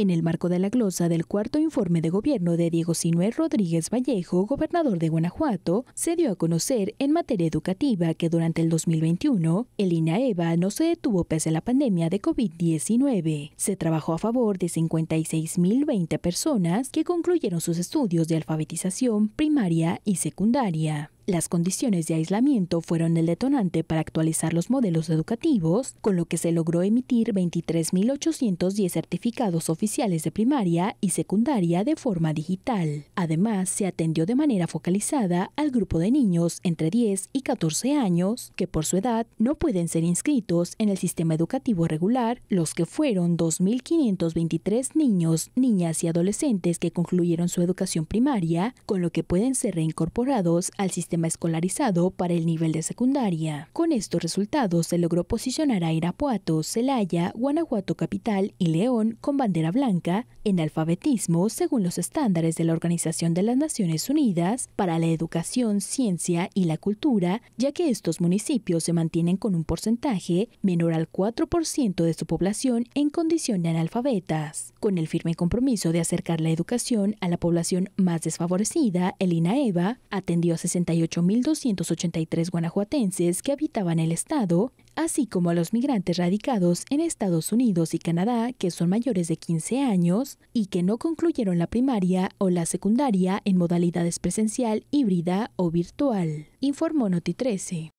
En el marco de la glosa del cuarto informe de gobierno de Diego Sinué Rodríguez Vallejo, gobernador de Guanajuato, se dio a conocer en materia educativa que durante el 2021 el INAEVA e no se detuvo pese a la pandemia de COVID-19. Se trabajó a favor de 56.020 personas que concluyeron sus estudios de alfabetización primaria y secundaria las condiciones de aislamiento fueron el detonante para actualizar los modelos educativos, con lo que se logró emitir 23.810 certificados oficiales de primaria y secundaria de forma digital. Además, se atendió de manera focalizada al grupo de niños entre 10 y 14 años que por su edad no pueden ser inscritos en el sistema educativo regular, los que fueron 2.523 niños, niñas y adolescentes que concluyeron su educación primaria, con lo que pueden ser reincorporados al sistema escolarizado para el nivel de secundaria. Con estos resultados se logró posicionar a Irapuato, Celaya, Guanajuato Capital y León con bandera blanca en alfabetismo según los estándares de la Organización de las Naciones Unidas para la Educación, Ciencia y la Cultura, ya que estos municipios se mantienen con un porcentaje menor al 4% de su población en condición de analfabetas. Con el firme compromiso de acercar la educación a la población más desfavorecida, el INAEVA atendió a 68 8.283 guanajuatenses que habitaban el estado, así como a los migrantes radicados en Estados Unidos y Canadá que son mayores de 15 años y que no concluyeron la primaria o la secundaria en modalidades presencial, híbrida o virtual, informó Noti 13.